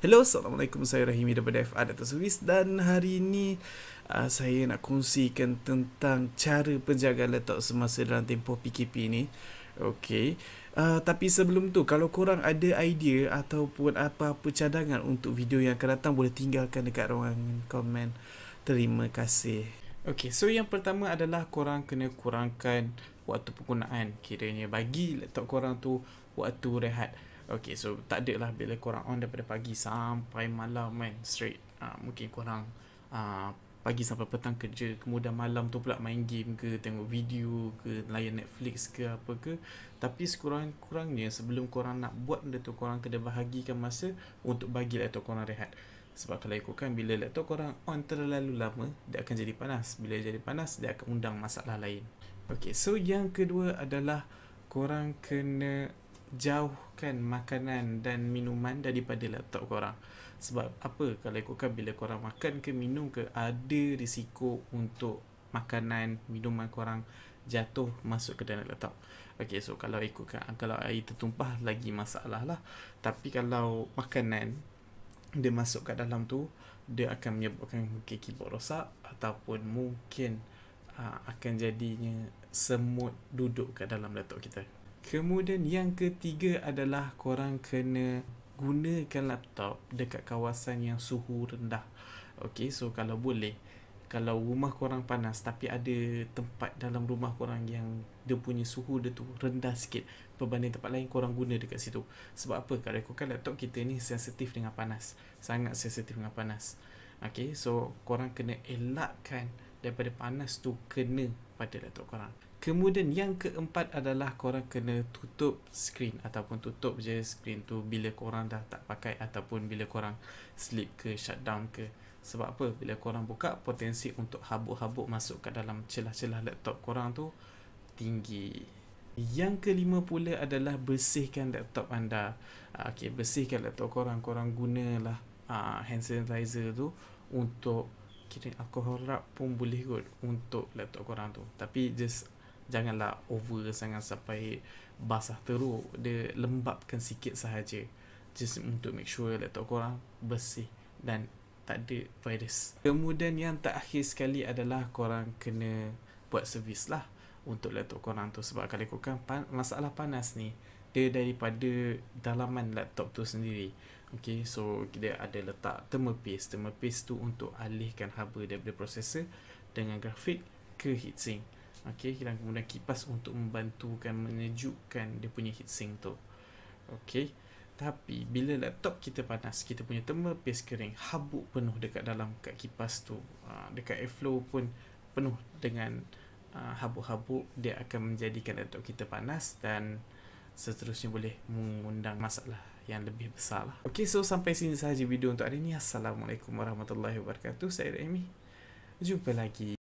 Hello, Assalamualaikum. Saya Rahimi daripada FR Data Service dan hari ini uh, saya nak kongsikan tentang cara penjagaan letak semasa dalam tempoh PKP ni. Okay. Uh, ah, tapi sebelum tu, kalau korang ada idea ataupun apa-apa cadangan untuk video yang akan datang, boleh tinggalkan dekat ruangan komen. Terima kasih. Okay, so yang pertama adalah korang kena kurangkan waktu penggunaan. Kiranya bagi letak korang tu waktu rehat. Okay, so tak ada lah bila korang on daripada pagi sampai malam main straight. Uh, mungkin korang uh, pagi sampai petang kerja, kemudian malam tu pula main game ke, tengok video ke, layan Netflix ke apa ke. Tapi sekurang-kurangnya sebelum korang nak buat benda tu, korang kena bahagikan masa untuk bagi laptop korang rehat. Sebab kalau ikutkan bila tu korang on terlalu lama, dia akan jadi panas. Bila jadi panas, dia akan undang masalah lain. Okay, so yang kedua adalah korang kena jauhkan makanan dan minuman daripada laptop korang sebab apa kalau ikutkan bila korang makan ke minum ke ada risiko untuk makanan minuman korang jatuh masuk ke dalam laptop Okay, so kalau ikutkan kalau air tertumpah lagi masalah lah tapi kalau makanan dia masuk kat dalam tu dia akan menyebabkan mungkin keyboard rosak ataupun mungkin aa, ah, akan jadinya semut duduk kat dalam laptop kita Kemudian yang ketiga adalah korang kena gunakan laptop dekat kawasan yang suhu rendah. Okay, so kalau boleh, kalau rumah korang panas tapi ada tempat dalam rumah korang yang dia punya suhu dia tu rendah sikit berbanding tempat lain korang guna dekat situ. Sebab apa? Kalau ikutkan laptop kita ni sensitif dengan panas. Sangat sensitif dengan panas. Okay, so korang kena elakkan daripada panas tu kena pada laptop korang. Kemudian yang keempat adalah korang kena tutup skrin ataupun tutup je skrin tu bila korang dah tak pakai ataupun bila korang sleep ke shutdown ke. Sebab apa? Bila korang buka potensi untuk habuk-habuk masuk ke dalam celah-celah laptop korang tu tinggi. Yang kelima pula adalah bersihkan laptop anda. Ah, okay bersihkan laptop korang. Korang gunalah uh, hand sanitizer tu untuk kira alkohol rap pun boleh kot untuk laptop korang tu. Tapi just janganlah over sangat sampai basah teruk dia lembapkan sikit sahaja just untuk make sure laptop korang bersih dan tak ada virus kemudian yang tak terakhir sekali adalah korang kena buat servis lah untuk laptop korang tu sebab kalau ikutkan pan- masalah panas ni dia daripada dalaman laptop tu sendiri Okay, so dia ada letak thermal paste Thermal paste tu untuk alihkan haba daripada processor Dengan grafik ke heatsink Okay, hilang kemudian kipas untuk membantukan menyejukkan dia punya heatsink tu. Okay, Tapi bila laptop kita panas, kita punya thermal paste kering, habuk penuh dekat dalam kat kipas tu. Ah, dekat airflow pun penuh dengan ah, habuk-habuk, dia akan menjadikan laptop kita panas dan seterusnya boleh mengundang masalah yang lebih besar lah. Okay, so sampai sini sahaja video untuk hari ini. Assalamualaikum warahmatullahi wabarakatuh. Saya Remy. Jumpa lagi.